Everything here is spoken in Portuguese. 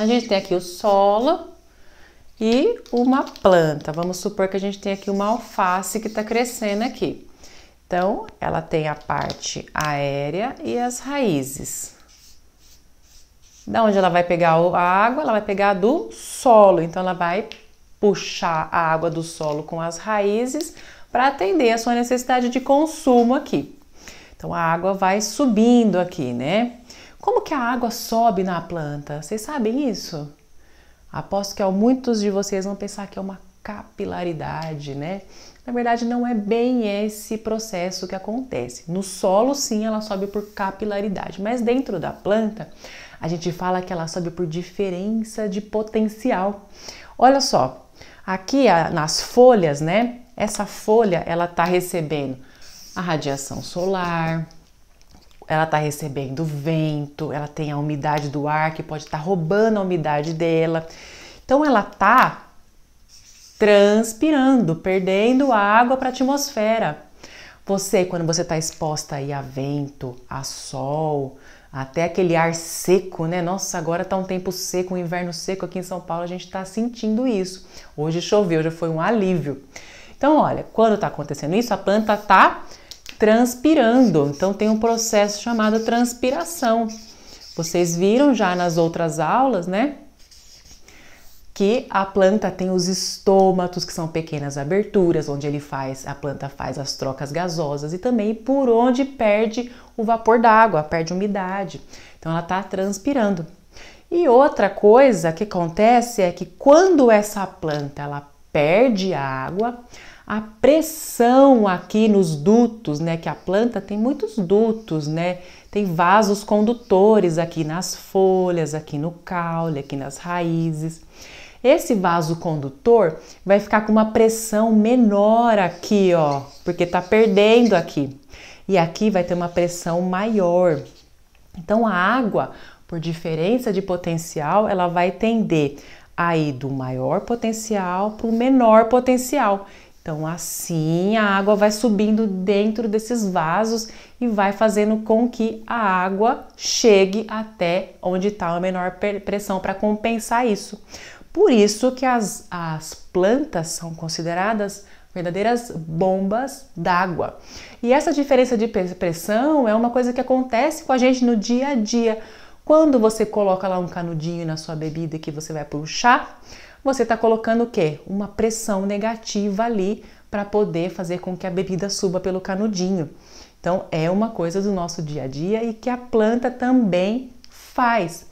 A gente tem aqui o solo e uma planta. Vamos supor que a gente tem aqui uma alface que está crescendo aqui. Então, ela tem a parte aérea e as raízes. Da onde ela vai pegar a água? Ela vai pegar do solo. Então, ela vai puxar a água do solo com as raízes para atender a sua necessidade de consumo aqui. Então, a água vai subindo aqui, né? Como que a água sobe na planta? Vocês sabem isso? Aposto que muitos de vocês vão pensar que é uma capilaridade, né? Na verdade, não é bem esse processo que acontece. No solo, sim, ela sobe por capilaridade, mas dentro da planta, a gente fala que ela sobe por diferença de potencial. Olha só, aqui nas folhas, né? Essa folha, ela está recebendo a radiação solar, ela está recebendo vento, ela tem a umidade do ar que pode estar tá roubando a umidade dela. Então ela está transpirando, perdendo água para a atmosfera. Você, quando você está exposta aí a vento, a sol, até aquele ar seco, né? Nossa, agora tá um tempo seco, um inverno seco aqui em São Paulo, a gente está sentindo isso. Hoje choveu, já foi um alívio. Então, olha, quando está acontecendo isso, a planta está transpirando. Então tem um processo chamado transpiração. Vocês viram já nas outras aulas, né? que a planta tem os estômatos, que são pequenas aberturas onde ele faz, a planta faz as trocas gasosas e também por onde perde o vapor d'água, perde umidade. Então ela está transpirando. E outra coisa que acontece é que quando essa planta ela perde água, a pressão aqui nos dutos, né? Que a planta tem muitos dutos, né? Tem vasos condutores aqui nas folhas, aqui no caule, aqui nas raízes. Esse vaso condutor vai ficar com uma pressão menor aqui, ó, porque tá perdendo aqui. E aqui vai ter uma pressão maior. Então a água, por diferença de potencial, ela vai tender aí do maior potencial para o menor potencial. Então, assim a água vai subindo dentro desses vasos e vai fazendo com que a água chegue até onde está a menor pressão para compensar isso. Por isso que as, as plantas são consideradas verdadeiras bombas d'água. E essa diferença de pressão é uma coisa que acontece com a gente no dia a dia. Quando você coloca lá um canudinho na sua bebida que você vai puxar, você está colocando o quê? Uma pressão negativa ali para poder fazer com que a bebida suba pelo canudinho. Então é uma coisa do nosso dia a dia e que a planta também faz.